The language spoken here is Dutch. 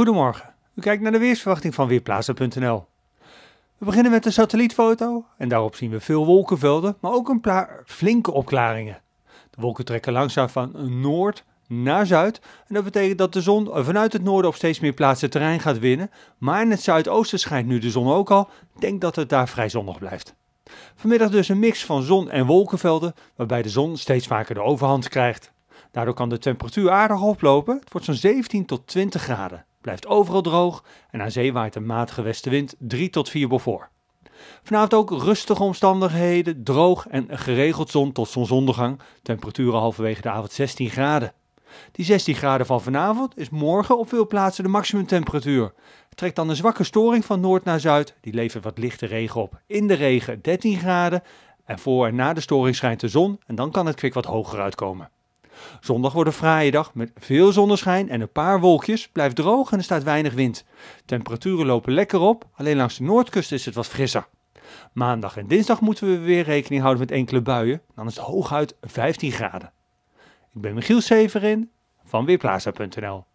Goedemorgen, u kijkt naar de weersverwachting van weerplaatsen.nl. We beginnen met de satellietfoto en daarop zien we veel wolkenvelden, maar ook een paar flinke opklaringen. De wolken trekken langzaam van noord naar zuid en dat betekent dat de zon vanuit het noorden op steeds meer plaatsen terrein gaat winnen, maar in het zuidoosten schijnt nu de zon ook al, denk dat het daar vrij zonnig blijft. Vanmiddag dus een mix van zon en wolkenvelden, waarbij de zon steeds vaker de overhand krijgt. Daardoor kan de temperatuur aardig oplopen. Het wordt zo'n 17 tot 20 graden. Blijft overal droog en aan zee waait een matige westenwind 3 tot 4 voor. Vanavond ook rustige omstandigheden, droog en geregeld zon tot zonsondergang. Temperaturen halverwege de avond 16 graden. Die 16 graden van vanavond is morgen op veel plaatsen de maximumtemperatuur. Het trekt dan een zwakke storing van noord naar zuid. Die levert wat lichte regen op. In de regen 13 graden. En voor en na de storing schijnt de zon en dan kan het kwik wat hoger uitkomen. Zondag wordt een fraaie dag met veel zonneschijn en een paar wolkjes. Blijft droog en er staat weinig wind. Temperaturen lopen lekker op, alleen langs de noordkust is het wat frisser. Maandag en dinsdag moeten we weer rekening houden met enkele buien. Dan is het hooguit 15 graden. Ik ben Michiel Severin van Weerplaza.nl